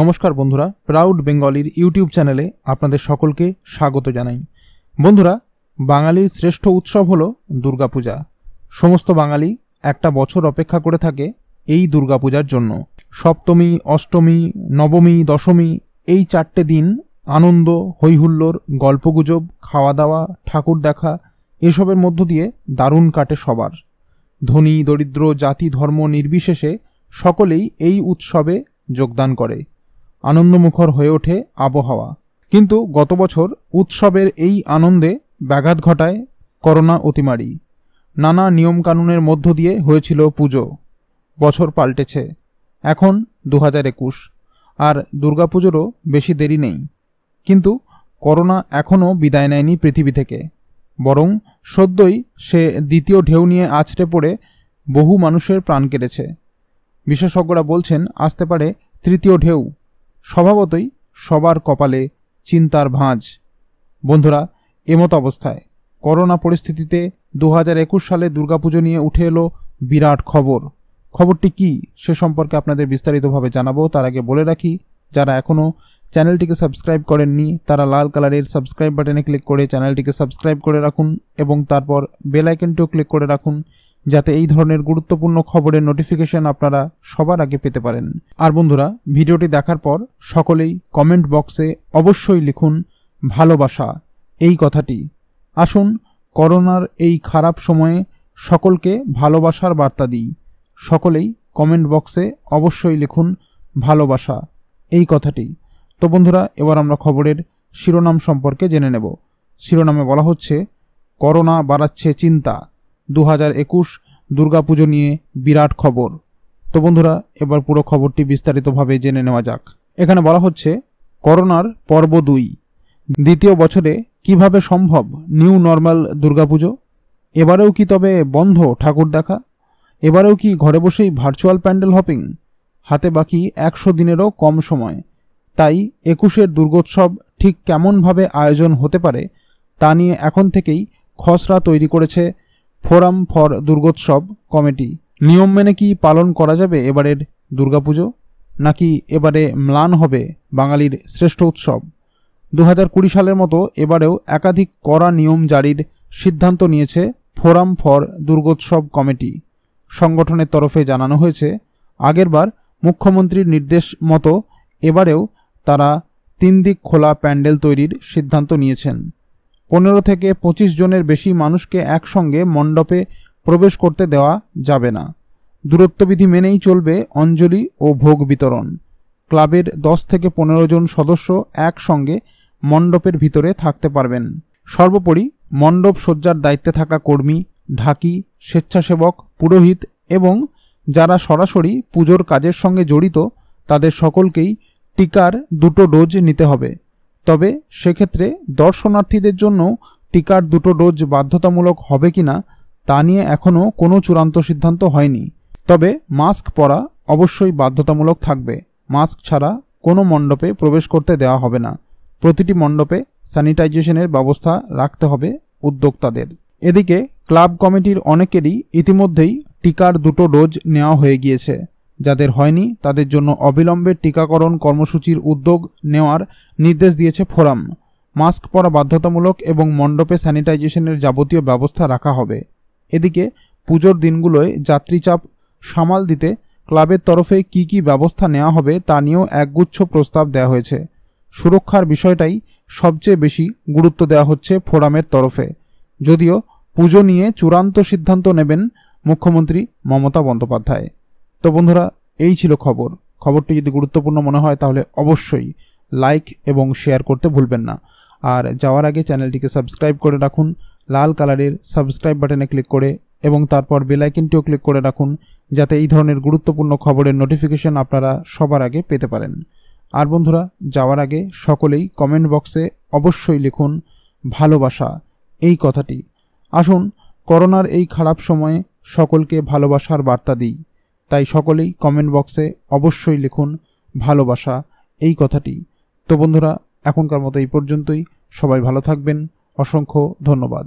নমস্কার বন্ধুরা proud বেঙ্গলির YouTube চ্যানেলে আপনাদের সকলকে স্বাগত জানাই বন্ধুরা বাঙালির শ্রেষ্ঠ উৎসব হল দুর্গাপূজা সমস্ত বাঙালি একটা বছর অপেক্ষা করে থাকে এই দুর্গাপূজার জন্য সপ্তমী অষ্টমী নবমী দশমী এই চারটে দিন আনন্দ হৈহুল্লোর গল্পগুজব খাওয়া দাওয়া ঠাকুর দেখা এসবের মধ্য দিয়ে দারুণ কাটে সবার ধনী দরিদ্র জাতি ধর্ম নির্বিশেষে সকলেই এই উৎসবে যোগদান করে আনন্দমুখর হয়ে ওঠে আবহাওয়া কিন্তু গত বছর উৎসবের এই আনন্দে ব্যাঘাত ঘটায় করোনা অতিমারি নানা নিয়মকানুনের মধ্য দিয়ে হয়েছিল পুজো বছর পাল্টেছে এখন দু হাজার একুশ আর দুর্গাপুজোরও বেশি দেরি নেই কিন্তু করোনা এখনও বিদায় নেয়নি পৃথিবী থেকে বরং সদ্যই সে দ্বিতীয় ঢেউ নিয়ে আছড়ে পড়ে বহু মানুষের প্রাণ কেড়েছে বিশেষজ্ঞরা বলছেন আসতে পারে তৃতীয় ঢেউ স্বভাবতই সবার কপালে চিন্তার ভাঁজ বন্ধুরা এমত অবস্থায় করোনা পরিস্থিতিতে দু একুশ সালে দুর্গাপুজো নিয়ে উঠে এলো বিরাট খবর খবরটি কি সে সম্পর্কে আপনাদের বিস্তারিতভাবে জানাবো তার আগে বলে রাখি যারা এখনও চ্যানেলটিকে সাবস্ক্রাইব করেননি তারা লাল কালারের সাবস্ক্রাইব বাটনে ক্লিক করে চ্যানেলটিকে সাবস্ক্রাইব করে রাখুন এবং তারপর বেলাইকেনটিও ক্লিক করে রাখুন যাতে এই ধরনের গুরুত্বপূর্ণ খবরের নোটিফিকেশন আপনারা সবার আগে পেতে পারেন আর বন্ধুরা ভিডিওটি দেখার পর সকলেই কমেন্ট বক্সে অবশ্যই লিখুন ভালোবাসা এই কথাটি আসুন করোনার এই খারাপ সময়ে সকলকে ভালোবাসার বার্তা দিই সকলেই কমেন্ট বক্সে অবশ্যই লিখুন ভালোবাসা এই কথাটি তো বন্ধুরা এবার আমরা খবরের শিরোনাম সম্পর্কে জেনে নেব শিরোনামে বলা হচ্ছে করোনা বাড়াচ্ছে চিন্তা দু হাজার একুশ দুর্গাপুজো নিয়ে বিরাট খবর তো বন্ধুরা এবার পুরো খবরটি বিস্তারিতভাবে জেনে নেওয়া যাক এখানে বলা হচ্ছে করোনার পর্ব দুই দ্বিতীয় বছরে কিভাবে সম্ভব নিউ নর্মাল দুর্গাপুজো এবারেও কি তবে বন্ধ ঠাকুর দেখা এবারেও কি ঘরে বসেই ভার্চুয়াল প্যান্ডেল হপিং হাতে বাকি একশো দিনেরও কম সময় তাই একুশের দুর্গোৎসব ঠিক কেমনভাবে আয়োজন হতে পারে তা নিয়ে এখন থেকেই খসড়া তৈরি করেছে ফোরাম ফর দুর্গোৎসব কমিটি নিয়ম মেনে কি পালন করা যাবে এবারের দুর্গাপুজো নাকি এবারে ম্লান হবে বাঙালির শ্রেষ্ঠ উৎসব দু সালের মতো এবারেও একাধিক কড়া নিয়ম জারির সিদ্ধান্ত নিয়েছে ফোরাম ফর দুর্গোৎসব কমিটি সংগঠনের তরফে জানানো হয়েছে আগেরবার মুখ্যমন্ত্রীর নির্দেশ মতো এবারেও তারা তিন দিক খোলা প্যান্ডেল তৈরির সিদ্ধান্ত নিয়েছেন পনেরো থেকে পঁচিশ জনের বেশি মানুষকে একসঙ্গে মণ্ডপে প্রবেশ করতে দেওয়া যাবে না দূরত্ববিধি মেনেই চলবে অঞ্জলি ও ভোগ বিতরণ ক্লাবের দশ থেকে পনেরো জন সদস্য একসঙ্গে মণ্ডপের ভিতরে থাকতে পারবেন সর্বোপরি মণ্ডপ সজ্জার দায়িত্বে থাকা কর্মী ঢাকি স্বেচ্ছাসেবক পুরোহিত এবং যারা সরাসরি পুজোর কাজের সঙ্গে জড়িত তাদের সকলকেই টিকার দুটো ডোজ নিতে হবে তবে সেক্ষেত্রে দর্শনার্থীদের জন্য টিকার দুটো ডোজ বাধ্যতামূলক হবে কি না তা নিয়ে এখনও কোনো চূড়ান্ত সিদ্ধান্ত হয়নি তবে মাস্ক পরা অবশ্যই বাধ্যতামূলক থাকবে মাস্ক ছাড়া কোনো মণ্ডপে প্রবেশ করতে দেওয়া হবে না প্রতিটি মণ্ডপে স্যানিটাইজেশনের ব্যবস্থা রাখতে হবে উদ্যোক্তাদের এদিকে ক্লাব কমিটির অনেকেরই ইতিমধ্যেই টিকার দুটো ডোজ নেওয়া হয়ে গিয়েছে যাদের হয়নি তাদের জন্য অবিলম্বে টিকাকরণ কর্মসূচির উদ্যোগ নেওয়ার নির্দেশ দিয়েছে ফোরাম মাস্ক পরা বাধ্যতামূলক এবং মণ্ডপে স্যানিটাইজেশনের যাবতীয় ব্যবস্থা রাখা হবে এদিকে পুজোর দিনগুলোয় যাত্রীচাপ সামাল দিতে ক্লাবের তরফে কি কি ব্যবস্থা নেওয়া হবে তা নিয়েও একগুচ্ছ প্রস্তাব দেওয়া হয়েছে সুরক্ষার বিষয়টাই সবচেয়ে বেশি গুরুত্ব দেওয়া হচ্ছে ফোরামের তরফে যদিও পুজো নিয়ে চূড়ান্ত সিদ্ধান্ত নেবেন মুখ্যমন্ত্রী মমতা বন্দ্যোপাধ্যায় তো বন্ধুরা এই ছিল খবর খবরটি যদি গুরুত্বপূর্ণ মনে হয় তাহলে অবশ্যই লাইক এবং শেয়ার করতে ভুলবেন না আর যাওয়ার আগে চ্যানেলটিকে সাবস্ক্রাইব করে রাখুন লাল কালারের সাবস্ক্রাইব বাটনে ক্লিক করে এবং তারপর বেলাইকিনটিও ক্লিক করে রাখুন যাতে এই ধরনের গুরুত্বপূর্ণ খবরের নোটিফিকেশন আপনারা সবার আগে পেতে পারেন আর বন্ধুরা যাওয়ার আগে সকলেই কমেন্ট বক্সে অবশ্যই লিখুন ভালোবাসা এই কথাটি আসুন করোনার এই খারাপ সময়ে সকলকে ভালোবাসার বার্তা দিই তাই সকলেই কমেন্ট বক্সে অবশ্যই লিখুন ভালোবাসা এই কথাটি তো বন্ধুরা এখনকার মতো এই পর্যন্তই সবাই ভালো থাকবেন অসংখ্য ধন্যবাদ